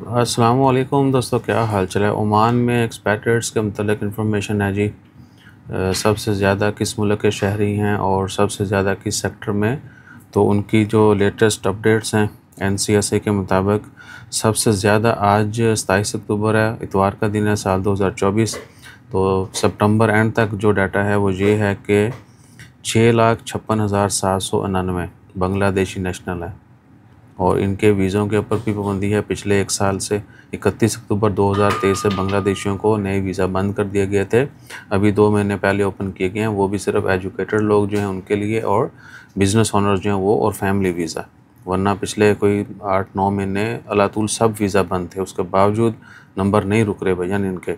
वालेकुम दोस्तों क्या हाल चल है ओमान में एक्सपेक्टेड्स के मतलब इन्फॉर्मेशन है जी सबसे ज़्यादा किस मुल्क के शहरी हैं और सबसे ज़्यादा किस सेक्टर में तो उनकी जो लेटेस्ट अपडेट्स हैं एन के मुताबिक सबसे ज़्यादा आज सताईस अक्टूबर है इतवार का दिन है साल 2024 तो सितंबर एंड तक जो डाटा है वो ये है कि छः लाख छप्पन हज़ार सात सौ उनानवे बांग्लादेशी नेशनल है और इनके वीज़ों के ऊपर भी पाबंदी है पिछले एक साल से 31 अक्टूबर 2023 से बांग्लादेशियों को नए वीज़ा बंद कर दिए गए थे अभी दो महीने पहले ओपन किए गए हैं वो भी सिर्फ एजुकेटेड लोग जो हैं उनके लिए और बिज़नेस ऑनर्स जो हैं वो और फैमिली वीज़ा वरना पिछले कोई आठ नौ महीने अलातुल सब वीज़ा बंद थे उसके बावजूद नंबर नहीं रुक रहे भैया इनके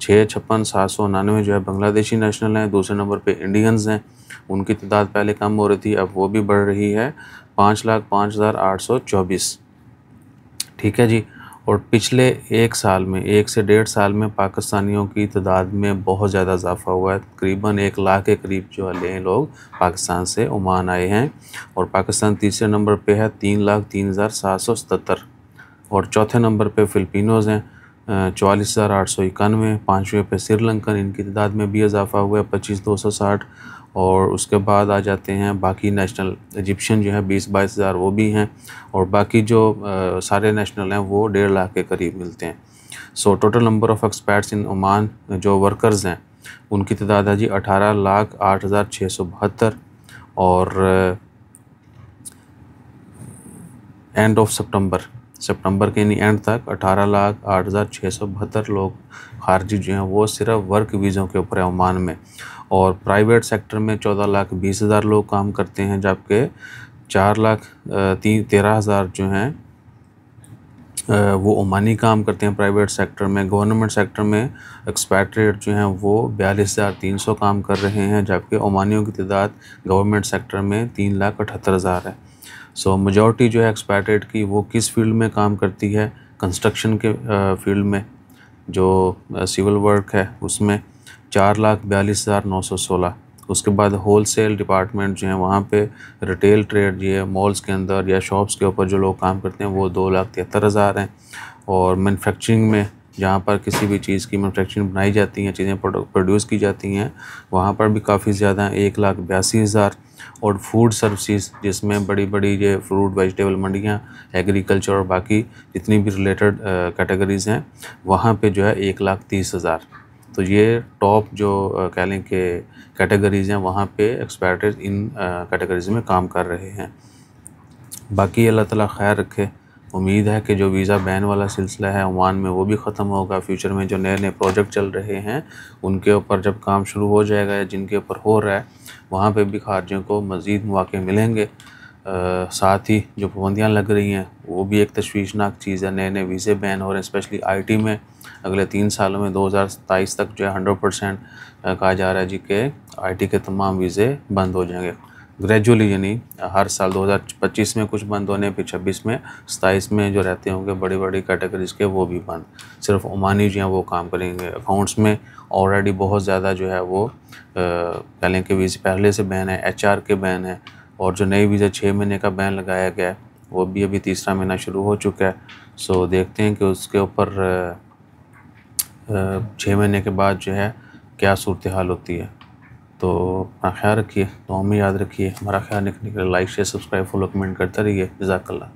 छः छप्पन सात सौ उनानवे जो है बांग्लादेशी नेशनल हैं दूसरे नंबर पे इंडियंस हैं उनकी तादाद पहले कम हो रही थी अब वो भी बढ़ रही है पाँच लाख पाँच हज़ार आठ सौ चौबीस ठीक है जी और पिछले एक साल में एक से डेढ़ साल में पाकिस्तानियों की तादाद में बहुत ज़्यादा इजाफ़ा हुआ है तकरीबन एक लाख के करीब जो है लोग पाकिस्तान से ओमान आए हैं और पाकिस्तान तीसरे नंबर पे है तीन लाख तीन हज़ार सात सौ सतर और चौथे नंबर पे फ़िलिपिनोज़ हैं चवालीस हज़ार आठ सौ इक्यानवे पाँचवें पे श्रीलंकन इनकी तादाद में भी इजाफा हुआ है पच्चीस दो सौ साठ और उसके बाद आ जाते हैं बाकी नेशनल इजिप्शियन जो है बीस बाईस हज़ार वो भी हैं और बाकी जो आ, सारे नेशनल हैं वो डेढ़ लाख के करीब मिलते हैं so total number of expats in Oman जो वर्कर्स हैं उनकी तादाद है जी अठारह लाख आठ हज़ार छः सौ बहत्तर और एंड ऑफ सितंबर सितंबर के एंड तक अठारह लाख आठ हज़ार छः सौ बहत्तर लोग खारजी जो हैं वो सिर्फ वर्क वीज़ों के ऊपर है ओमान में और प्राइवेट सेक्टर में चौदह लाख बीस हज़ार लोग काम करते हैं जबकि चार लाख तीन तेरह हज़ार जो हैं वो ओमानी काम करते हैं प्राइवेट सेक्टर में गवर्नमेंट सेक्टर में एक्सपैट्रेट जो हैं वो बयालीस हज़ार तीन सौ काम कर रहे हैं जबकि ओमानियों की तादाद गवर्नमेंट सेक्टर में तीन लाख अठहत्तर हज़ार है सो so, मजॉरिटी जो है एक्सपैट्रेट की वो किस फील्ड में काम करती है कंस्ट्रक्शन के फील्ड में जो सिविल वर्क है उसमें चार लाख बयालीस हज़ार नौ सौ सोलह उसके बाद होलसेल डिपार्टमेंट जो है वहाँ पे रिटेल ट्रेड ये मॉल्स के अंदर या शॉप्स के ऊपर जो लोग काम करते हैं वो दो लाख तिहत्तर हज़ार हैं और मैनुफेक्चरिंग में जहाँ पर किसी भी चीज़ की मैनुफेक्चरिंग बनाई जाती हैं चीज़ें प्रोड्यूस की जाती हैं वहाँ पर भी काफ़ी ज़्यादा एक लाख बयासी हज़ार और फूड सर्विसेज जिसमें बड़ी बड़ी ये फ्रूट वेजिटेबल मंडियाँ एग्रीकल्चर और बाकी जितनी भी रिलेटेड कैटेगरीज़ हैं वहाँ पे जो है एक लाख तीस हज़ार तो ये टॉप जो कह लें कि कैटेगरीज़ हैं वहाँ पे एक्सपर्टेज इन कैटेगरीज में काम कर रहे हैं बाकी अल्लाह ताला खैर रखे उम्मीद है कि जो वीज़ा बैन वाला सिलसिला है ओमान में वो भी ख़त्म होगा फ्यूचर में जो नए नए प्रोजेक्ट चल रहे हैं उनके ऊपर जब काम शुरू हो जाएगा या जिनके ऊपर हो रहा है वहाँ पर भी खारजियों को मज़ीद मौके मिलेंगे साथ ही जो पाबंदियाँ लग रही हैं वो भी एक तशवीशनाक चीज़ है नए नए वीज़े बैन हो रहे हैं स्पेशली आई में अगले तीन सालों में दो हज़ार तक जो है हंड्रेड परसेंट कहा जा रहा है जी के आई के तमाम वीज़े बंद हो जाएंगे ग्रेजुअली यानी हर साल 2025 में कुछ बंद होने फिर छब्बीस में सताईस में जो रहते होंगे बड़ी बड़ी कैटेगरीज के वो भी बंद सिर्फ ओमानी जो हैं वो काम करेंगे अकाउंट्स में ऑलरेडी बहुत ज़्यादा जो है वो कह लें कि वीज़े पहले से बैन है एच के बैन है और जो नए वीज़ा छः महीने का बैन लगाया गया है वो भी अभी तीसरा महीना शुरू हो चुका है सो देखते हैं कि उसके ऊपर छः महीने के बाद जो है क्या सूरत हाल होती है तो अपना ख्याल रखिए तो हमें याद रखिए हमारा ख्याल रखने के लिए like share subscribe follow comment करते रहिए जजाकल्ला